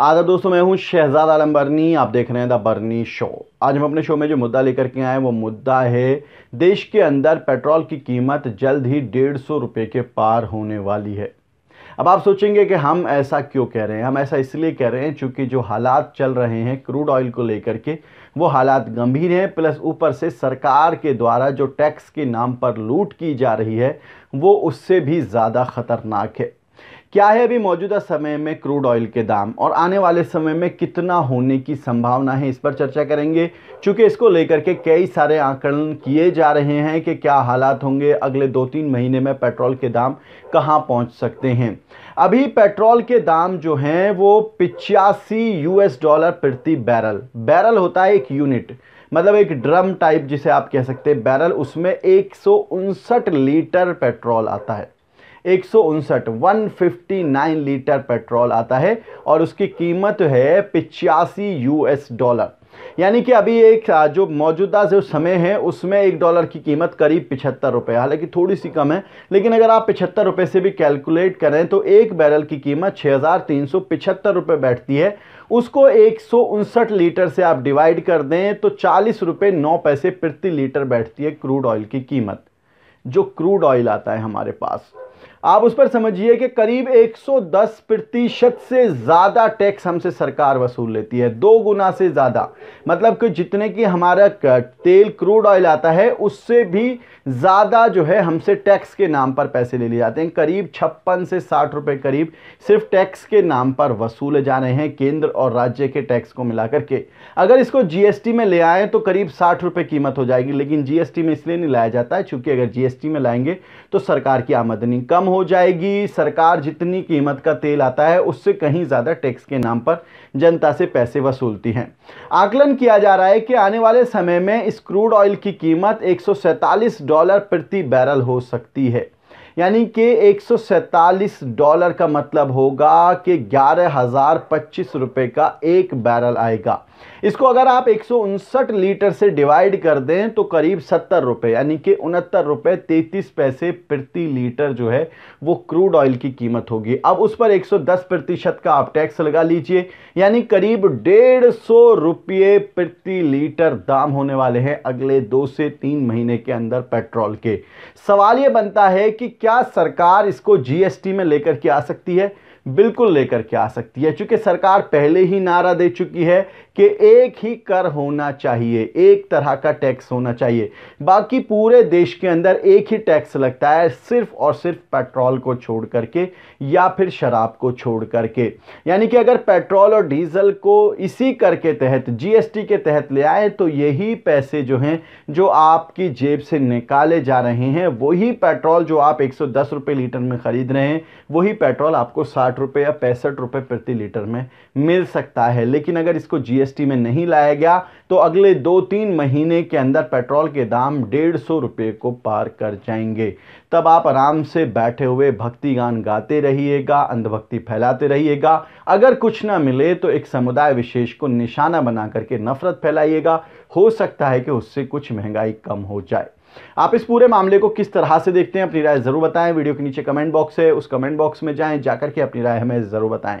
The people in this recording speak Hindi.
आदर तो दोस्तों मैं हूं शहजाद आलम बर्नी आप देख रहे हैं द बर्नी शो आज हम अपने शो में जो मुद्दा लेकर के आए हैं वो मुद्दा है देश के अंदर पेट्रोल की कीमत जल्द ही डेढ़ सौ रुपये के पार होने वाली है अब आप सोचेंगे कि हम ऐसा क्यों कह रहे हैं हम ऐसा इसलिए कह रहे हैं क्योंकि जो हालात चल रहे हैं क्रूड ऑयल को लेकर के वो हालात गंभीर हैं प्लस ऊपर से सरकार के द्वारा जो टैक्स के नाम पर लूट की जा रही है वो उससे भी ज़्यादा ख़तरनाक है क्या है अभी मौजूदा समय में क्रूड ऑयल के दाम और आने वाले समय में कितना होने की संभावना है इस पर चर्चा करेंगे चूँकि इसको लेकर के कई सारे आंकलन किए जा रहे हैं कि क्या हालात होंगे अगले दो तीन महीने में पेट्रोल के दाम कहाँ पहुँच सकते हैं अभी पेट्रोल के दाम जो हैं वो पिचासी यूएस डॉलर प्रति बैरल बैरल होता है एक यूनिट मतलब एक ड्रम टाइप जिसे आप कह सकते हैं बैरल उसमें एक लीटर पेट्रोल आता है एक सौ उनसठ one fifty nine litre petrol आता है और उसकी कीमत है पिचासी यूएस डॉलर यानी कि अभी एक जो मौजूदा जो समय है उसमें एक डॉलर की कीमत करीब पिछहत्तर रुपये हालांकि थोड़ी सी कम है लेकिन अगर आप पिछहत्तर रुपये से भी कैलकुलेट करें तो एक बैरल की कीमत छः हज़ार तीन सौ पिछहत्तर रुपये बैठती है उसको एक सौ उनसठ लीटर से आप डिवाइड कर दें तो चालीस रुपये नौ पैसे प्रति लीटर बैठती है क्रूड ऑयल की कीमत जो क्रूड ऑयल आता है हमारे पास आप उस पर समझिए कि करीब 110 प्रतिशत से ज़्यादा टैक्स हमसे सरकार वसूल लेती है दो गुना से ज़्यादा मतलब कि जितने की हमारा तेल क्रूड ऑयल आता है उससे भी ज़्यादा जो है हमसे टैक्स के नाम पर पैसे ले लिए जाते हैं करीब छप्पन से साठ रुपये करीब सिर्फ टैक्स के नाम पर वसूले जा रहे हैं केंद्र और राज्य के टैक्स को मिलाकर के अगर इसको जीएसटी में ले आएँ तो करीब साठ रुपये कीमत हो जाएगी लेकिन जीएसटी में इसलिए नहीं लाया जाता है चूँकि अगर जी में लाएंगे तो सरकार की आमदनी कम हो जाएगी सरकार जितनी कीमत का तेल आता है उससे कहीं ज़्यादा टैक्स के नाम पर जनता से पैसे वसूलती हैं आकलन किया जा रहा है कि आने वाले समय में इस क्रूड ऑयल की कीमत एक डॉलर प्रति बैरल हो सकती है यानी कि एक डॉलर का मतलब होगा कि ग्यारह हज़ार पच्चीस रुपये का एक बैरल आएगा इसको अगर आप एक लीटर से डिवाइड कर दें तो करीब सत्तर रुपये यानी कि उनहत्तर रुपये तैंतीस पैसे प्रति लीटर जो है वो क्रूड ऑयल की कीमत होगी अब उस पर 110 प्रतिशत का आप टैक्स लगा लीजिए यानी करीब डेढ़ सौ रुपये प्रति लीटर दाम होने वाले हैं अगले दो से तीन महीने के अंदर पेट्रोल के सवाल ये बनता है कि क्या सरकार इसको जी में लेकर के आ सकती है बिल्कुल लेकर के आ सकती है क्योंकि सरकार पहले ही नारा दे चुकी है कि एक ही कर होना चाहिए एक तरह का टैक्स होना चाहिए बाकी पूरे देश के अंदर एक ही टैक्स लगता है सिर्फ और सिर्फ पेट्रोल को छोड़ करके या फिर शराब को छोड़ करके यानी कि अगर पेट्रोल और डीजल को इसी कर के तहत जीएसटी के तहत ले आए तो यही पैसे जो हैं जो आपकी जेब से निकाले जा रहे हैं वही पेट्रोल जो आप एक रुपए लीटर में ख़रीद रहे हैं वही पेट्रोल आपको साठ या पैंसठ प्रति लीटर में मिल सकता है लेकिन अगर इसको जी जीएसटी में नहीं लाया गया तो अगले दो तीन महीने के अंदर पेट्रोल के दाम डेढ़ सौ रुपये को पार कर जाएंगे तब आप आराम से बैठे हुए भक्ति गान गाते रहिएगा अंधभक्ति फैलाते रहिएगा अगर कुछ ना मिले तो एक समुदाय विशेष को निशाना बना करके नफरत फैलाइएगा हो सकता है कि उससे कुछ महंगाई कम हो जाए आप इस पूरे मामले को किस तरह से देखते हैं अपनी राय ज़रूर बताएं वीडियो के नीचे कमेंट बॉक्स है उस कमेंट बॉक्स में जाएं जाकर के अपनी राय हमें ज़रूर बताएं